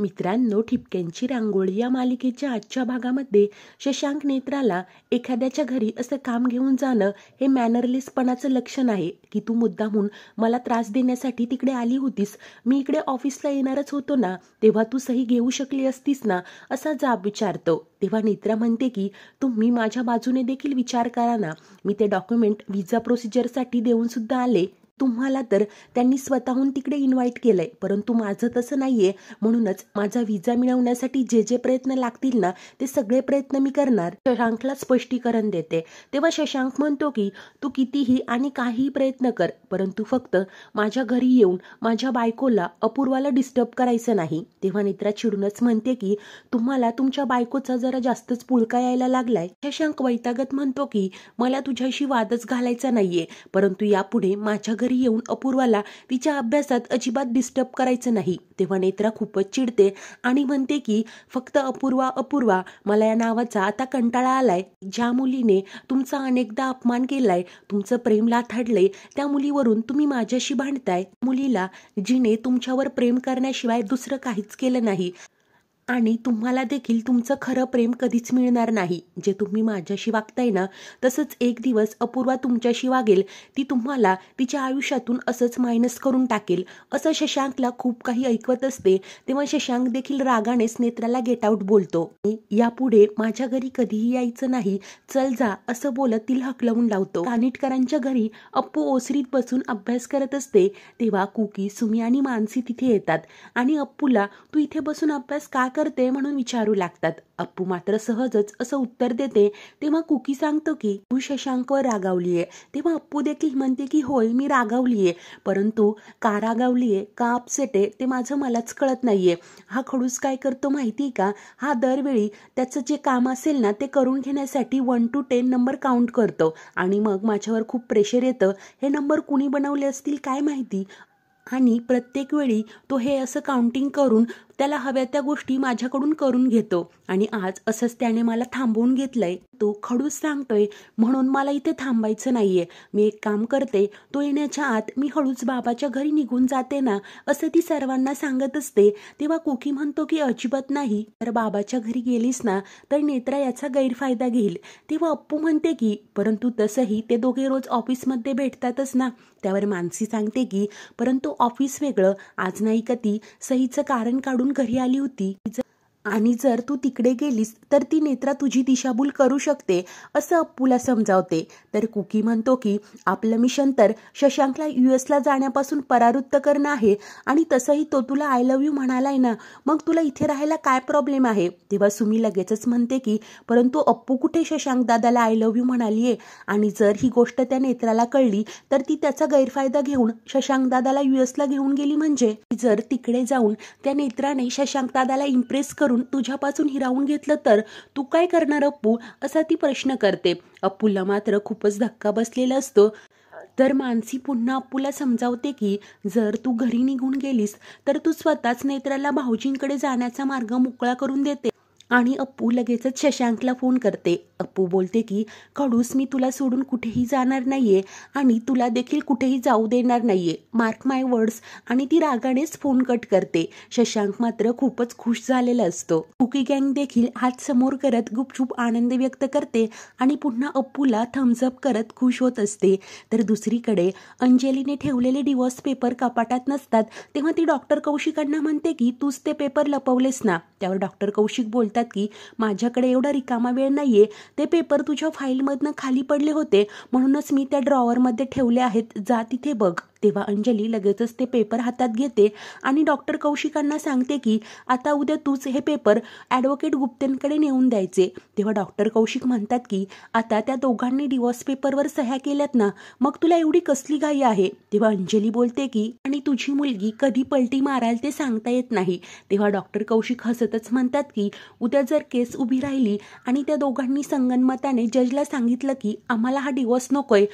मित्रांनो ठिपक्यांची रांगोळी या मालिकेच्या आजच्या भागामध्ये शशांक नेत्राला एखाद्याच्या घरी असं काम घेऊन जाणं हे मॅनरलेसपणाचं लक्षण आहे की तू मुद्दामून मला त्रास देण्यासाठी तिकडे आली होतीस मी इकडे ऑफिसला येणारच होतो ना तेव्हा तू सही घेऊ शकली असतीस ना असा जाब विचारतो तेव्हा नेत्रा म्हणते की तुम्ही माझ्या बाजूने देखील विचार करा ना मी ते डॉक्युमेंट व्हिजा प्रोसिजरसाठी देऊन सुद्धा आले तुम्हाला तर त्यांनी स्वतःहून तिकडे इन्व्हाइट केलंय परंतु माझं तसं नाहीये म्हणूनच माझा विजा मिळवण्यासाठी जे जे प्रयत्न लागतील ना ते सगळे प्रयत्न मी करणार शशांकला स्पष्टीकरण देते तेव्हा शशांक म्हणतो की तू कितीही आणि काही प्रयत्न कर परंतु फक्त माझ्या घरी येऊन माझ्या बायकोला अपूर्वाला डिस्टर्ब करायचं नाही तेव्हा नेत्रा चिडूनच म्हणते की तुम्हाला तुमच्या बायकोचा जरा जास्तच पुळका यायला लागलाय शशांक वैतागत म्हणतो की मला तुझ्याशी वादच घालायचा नाहीये परंतु यापुढे माझ्या घरी येऊन अपूर्वाला तिच्या अभ्यासात अजिबात डिस्टर्ब करायचं नाही तेव्हा नेत्रा खूपच चिडते आणि म्हणते की फक्त अपूर्वा अपूर्वा मला या नावाचा आता कंटाळा आलाय ज्या मुलीने तुमचा अनेकदा अपमान केलाय तुमचं प्रेम लाथाडलंय त्या मुलीवरून तुम्ही माझ्याशी भांडताय मुलीला जिने तुमच्यावर प्रेम करण्याशिवाय दुसरं काहीच केलं नाही आणि तुम्हाला देखील तुमचं खरं प्रेम कधीच मिळणार नाही जे तुम्ही माझ्याशी वागताय ना तसंच एक दिवस अपूर्वा तुमच्याशी वागेल ती तुम्हाला तिच्या आयुष्यातून असंच मायनस करून टाकेल असं शशांकला खूप काही ऐकवत असते तेव्हा शशांक देखील रागानेच नेत्राला गेट आऊट बोलतो यापुढे माझ्या घरी कधीही यायचं नाही चल जा असं बोलत तिला हकलवून लावतो कानिटकरांच्या घरी अप्पू ओसरीत बसून अभ्यास करत असते तेव्हा कुकी सुमी आणि मानसी तिथे येतात आणि अप्पूला तू इथे बसून अभ्यास का करते म्हणून विचारू लागतात अप्पू मात्र सहजच असं उत्तर देते तेव्हा कुकी सांगतो की तू शशांक रागावलीये तेव्हा अप्पू देखील म्हणते की होय मी रागावलीये परंतु का रागावलीये का अपसेट आहे ते माझं मलाच कळत नाहीये हा खडूस काय करतो माहिती का हा दरवेळी त्याचं जे काम असेल ना ते करून घेण्यासाठी one two ten number count करतो आणि मग माझ्यावर खूप प्रेशर येतं हे नंबर कुणी बनवले असतील काय माहिती आणि प्रत्येक वेळी तो हे असं काउंटिंग करून त्याला हव्या त्या गोष्टी माझ्याकडून करून घेतो आणि आज असंच त्याने मला थांबवून घेतलंय तो खडूस सांगतोय म्हणून मला इथे थांबायचं नाहीये मी एक काम करते तो येण्याच्या आत मी हळूच बाबाच्या घरी निघून जाते ना असं ती सर्वांना सांगत असते तेव्हा कुकी म्हणतो की अजिबात नाही तर बाबाच्या घरी गेलीस ना तर नेत्रा याचा गैरफायदा घेईल तेव्हा अप्पू म्हणते की परंतु तसंही ते दोघे रोज ऑफिसमध्ये भेटतातच ना त्यावर मानसी सांगते की परंतु ऑफिस वेगळं आज नाही का ती सहीचं कारण काढून घरी आली होती आणि जर तू तिकडे गेलीस तर ती नेत्रा तुझी दिशाभूल करू शकते असं अप्पूला समजावते तर कुकी म्हणतो की आपलं मिशन तर शशांकला यू एसला जाण्यापासून परावृत्त करणं आहे आणि तसंही तो तुला आय लव्ह यू म्हणालाय ना मग तुला इथे राहायला काय प्रॉब्लेम आहे तेव्हा सुमी लगेचच म्हणते की परंतु अप्पू कुठे शशांक दादाला आय लव्ह यू म्हणालीये आणि जर ही गोष्ट त्या नेत्राला कळली तर ती त्याचा गैरफायदा घेऊन शशांक दादाला यू घेऊन गेली म्हणजे जर तिकडे जाऊन त्या नेत्राने शशांक दादाला इम्प्रेस करू करून तुझ्यापासून हिरावून घेतलं तर तू काय करणार अप्पू असा ती प्रश्न करते अप्पूला मात्र खूपच धक्का बसलेला असतो तर मानसी पुन्हा अप्पूला समजावते की जर तू घरी निघून गेलीस तर तू स्वतःच नेत्राला भाऊजींकडे जाण्याचा मार्ग मोकळा करून देते आणि अप्पू लगेचच शशांकला फोन करते अप्पू बोलते की कडूस मी तुला सोडून कुठेही जाणार नाहीये आणि तुला देखील कुठेही जाऊ देणार नाहीये मार्क माय वर्ड्स आणि ती रागानेच फोन कट करते शशांक मात्र खूपच खुश झालेला असतो कुकी गँग देखील हात समोर करत गुपचूप आनंद व्यक्त करते आणि पुन्हा अप्पूला थम्सअप करत खुश होत असते तर दुसरीकडे अंजलीने ठेवलेले डिवॉर्स पेपर कपाटात नसतात तेव्हा ती डॉक्टर कौशिकांना म्हणते की तूच ते पेपर लपवलेस ना त्यावर डॉक्टर कौशिक बोलतात की माझ्याकडे एवढा रिकामा वेळ नाहीये ते पेपर तुझ्या फाईलमधनं खाली पडले होते म्हणूनच मी त्या ड्रॉवरमध्ये ठेवले आहेत जा तिथे बघ तेव्हा अंजली लगेचच ते पेपर हातात घेते आणि डॉक्टर कौशिकांना सांगते की आता उद्या तूच हे पेपर ॲडव्होकेट गुप्तेंकडे नेऊन द्यायचे तेव्हा डॉक्टर कौशिक म्हणतात की आता त्या दोघांनी डिवॉर्स पेपरवर सह्या केल्यात ना मग तुला एवढी कसली घाई आहे तेव्हा अंजली बोलते की आणि तुझी मुलगी कधी पलटी माराल ते सांगता येत नाही तेव्हा डॉक्टर कौशिक हसतच म्हणतात की उद्या जर केस उभी राहिली आणि त्या दोघांनी संगनमताने जजला सांगितलं की आम्हाला हा डिवॉर्स नकोय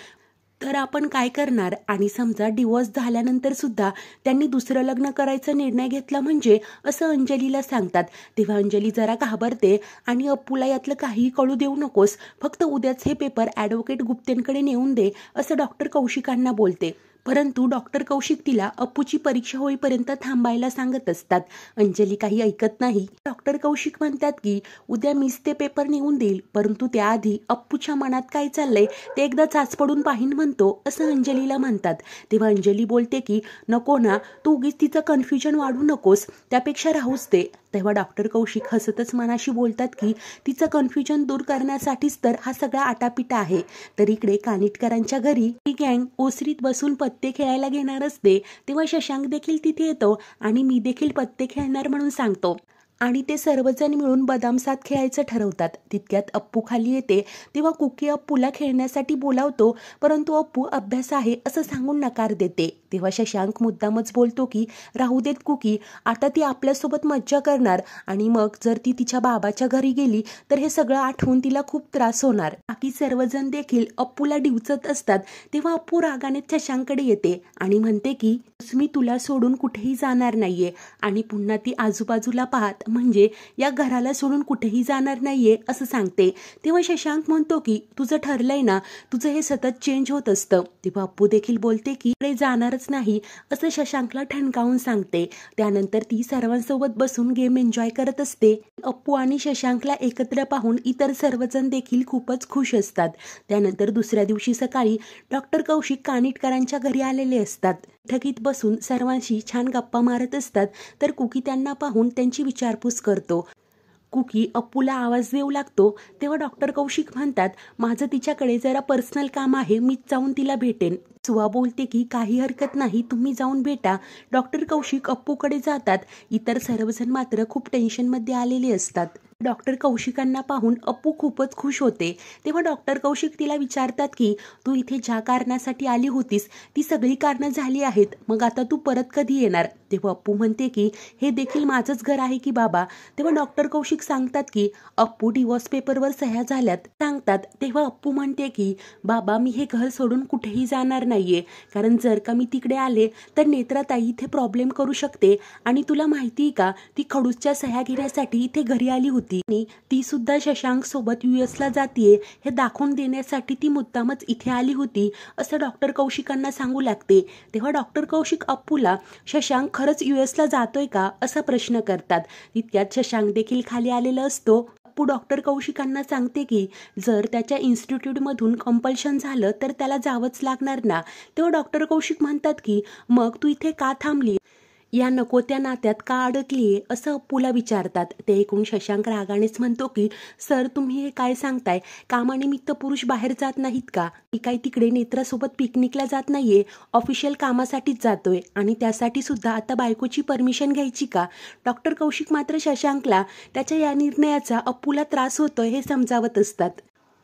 तर आपण काय करणार आणि समजा डिवोर्स झाल्यानंतर सुद्धा त्यांनी दुसरं लग्न करायचा निर्णय घेतला म्हणजे असं अंजलीला सांगतात तेव्हा अंजली जरा घाबरते आणि अप्पूला यातलं काहीही कळू देऊ नकोस फक्त उद्याच हे पेपर ॲडव्होकेट गुप्तेंकडे नेऊन दे असं डॉक्टर कौशिकांना बोलते परंतु डॉक्टर कौशिक तिला अप्पूची परीक्षा होईपर्यंत थांबायला सांगत असतात अंजली काही ऐकत नाही डॉक्टर कौशिक म्हणतात की उद्या मीच ते पेपर नेऊन देईल परंतु त्याआधी अप्पूच्या मनात काय चाललंय ते एकदा चाच पडून पाहिन म्हणतो असं अंजलीला म्हणतात तेव्हा अंजली बोलते की नको ना तू उगीच तिचं कन्फ्युजन वाढू नकोस त्यापेक्षा राहूच ते तेव्हा डॉक्टर कौशिक हसतच मनाशी बोलतात की तिचं कन्फ्युजन दूर करण्यासाठीच तर हा सगळा आटापिटा आहे तर इकडे कानिटकरांच्या घरी ही गँग ओसरीत बसून पत्ते खेळायला घेणार असते तेव्हा शशांक देखील तिथे येतो आणि मी देखील पत्ते खेळणार म्हणून सांगतो आणि ते सर्वजण मिळून बदाम सात खेळायचं ठरवतात तितक्यात अप्पू खाली येते तेव्हा कुकी अप्पूला खेळण्यासाठी बोलावतो परंतु अप्पू अभ्यास आहे असं सांगून नकार देते तेव्हा शशांक मुद्दामच बोलतो की राहू देत कुकी आता ती आपल्यासोबत मज्जा करणार आणि मग जर ती तिच्या बाबाच्या घरी गेली तर हे सगळं आठवून तिला खूप त्रास होणार बाकी सर्वजण देखील अप्पूला डिवचत असतात तेव्हा अप्पू रागाने शशांकडे येते आणि म्हणते की मी तुला सोडून कुठेही जाणार नाहीये आणि पुन्हा ती आजूबाजूला पाहत म्हणजे या घराला सोडून कुठेही जाणार नाहीये असं सांगते तेव्हा शशांक म्हणतो की तुझं ठरलंय ना तुझं हे सतत चेंज होत असतं तेव्हा अप्पू देखील बोलते की जाणार नाही असं शशांकला ठणकावून सांगते त्यानंतर ती सर्वांसोबत बसून गेम एन्जॉय करत असते अप्पू आणि शशांकला एकत्र पाहून इतर सर्वजण देखील खूपच खुश असतात त्यानंतर दुसऱ्या दिवशी सकाळी डॉक्टर कौशिक कानिटकरांच्या घरी आलेले असतात थकीत बसून सर्वांशी छान गप्पा मारत असतात तर कुकी त्यांना पाहून त्यांची विचारपूस करतो कुकी अप्पूला आवाज देऊ लागतो तेव्हा डॉक्टर कौशिक म्हणतात माझं तिच्याकडे जरा पर्सनल काम आहे मी जाऊन तिला भेटेन सुवा बोलते की काही हरकत नाही तुम्ही जाऊन भेटा डॉक्टर कौशिक अप्पूकडे जातात इतर सर्वजण मात्र खूप टेन्शनमध्ये आलेले असतात डॉक्टर कौशिकांना पाहून अप्पू खूपच खुश होते तेव्हा डॉक्टर कौशिक तिला विचारतात की तू इथे ज्या कारणासाठी आली होतीस ती सगळी कारणं झाली आहेत मग आता तू परत कधी येणार तेव्हा अप्पू म्हणते की हे देखील माझंच घर आहे की बाबा तेव्हा डॉक्टर कौशिक सांगतात की अप्पू डिवॉर्स पेपरवर सह्या झाल्यात सांगतात तेव्हा अप्पू म्हणते की बाबा मी हे घर सोडून कुठेही जाणार नाहीये कारण जर का मी तिकडे आले तर नेत्राताई इथे प्रॉब्लेम करू शकते आणि तुला माहिती का ती खडूसच्या सह्या घेण्यासाठी इथे घरी आली होती होती आणि ती सुद्धा शशांक सोबत युएसला जातीये हे दाखवून देण्यासाठी ती मुद्दामच इथे आली होती असं डॉक्टर कौशिकांना सांगू लागते तेव्हा डॉक्टर कौशिक अप्पूला शशांक खरंच ला जातोय का असा प्रश्न करतात इतक्यात शशांक देखील खाली आलेला असतो अप्पू डॉक्टर कौशिकांना सांगते की जर त्याच्या इन्स्टिट्यूटमधून कंपल्शन झालं तर त्याला जावंच लागणार ना तेव्हा डॉक्टर कौशिक म्हणतात की मग तू इथे का थांबली या नको त्या नात्यात का अडकलीये असं अप्पूला विचारतात ते ऐकून शशांक रागानेच म्हणतो की सर तुम्ही हे काय सांगताय कामानिमित्त पुरुष बाहेर जात नाहीत का मी काय तिकडे नेत्रासोबत पिकनिकला जात नाहीये ऑफिशियल कामासाठीच जातोय आणि त्यासाठी सुद्धा आता बायकोची परमिशन घ्यायची का डॉक्टर कौशिक मात्र शशांकला त्याच्या या निर्णयाचा अप्पूला त्रास होतोय हे समजावत असतात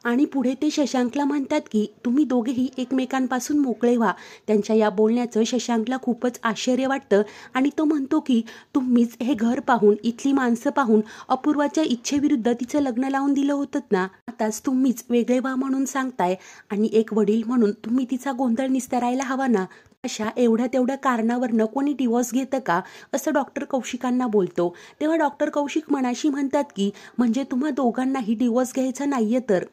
आणि पुढे ते शशांकला म्हणतात की तुम्ही दोघेही एकमेकांपासून मोकळे व्हा त्यांच्या या बोलण्याचं शशांकला खूपच आश्चर्य वाटतं आणि तो म्हणतो की तुम्हीच हे घर पाहून इथली माणसं पाहून अपूर्वाच्या इच्छेविरुद्ध तिचं लग्न लावून दिलं होतं ना आताच तुम्हीच वेगळे व्हा म्हणून सांगताय आणि एक वडील म्हणून तुम्ही तिचा गोंधळ निस्तरायला हवा ना अशा एवढ्या तेवढ्या कारणावरनं कोणी डिवोर्स घेतं का असं डॉक्टर कौशिकांना बोलतो तेव्हा डॉक्टर कौशिक मनाशी म्हणतात की म्हणजे तुम्हा दोघांनाही डिवोर्स घ्यायचा नाहीये तर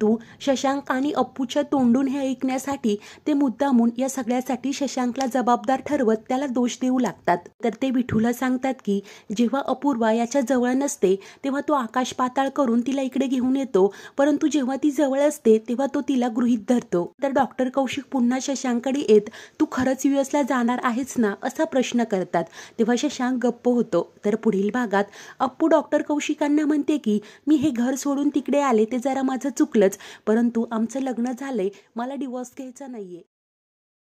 तू शशांक आणि अप्पूच्या तोंडून हे ऐकण्यासाठी ते मुद्दामून या सगळ्यासाठी शशांकला जबाबदार ठरवत त्याला दोष देऊ लागतात तर ते विठूला सांगतात की जेव्हा अपूर्वा याच्या जवळ नसते तेव्हा तो आकाश पाताळ करून तिला इकडे घेऊन येतो परंतु जेव्हा ती जवळ असते तेव्हा तो तिला गृहित धरतो तर डॉक्टर कौशिक पुन्हा शशांकडे येत तू खरंच युएसला जाणार आहेस ना असा प्रश्न करतात तेव्हा शशांक गप्प होतो तर पुढील भागात अप्पू डॉक्टर कौशिकांना म्हणते की मी हे घर सोडून तिकडे आले ते जरा माझं चुक चुकलंच परंतु आमचं लग्न झालंय मला डिवॉर्स घ्यायचा नाहीये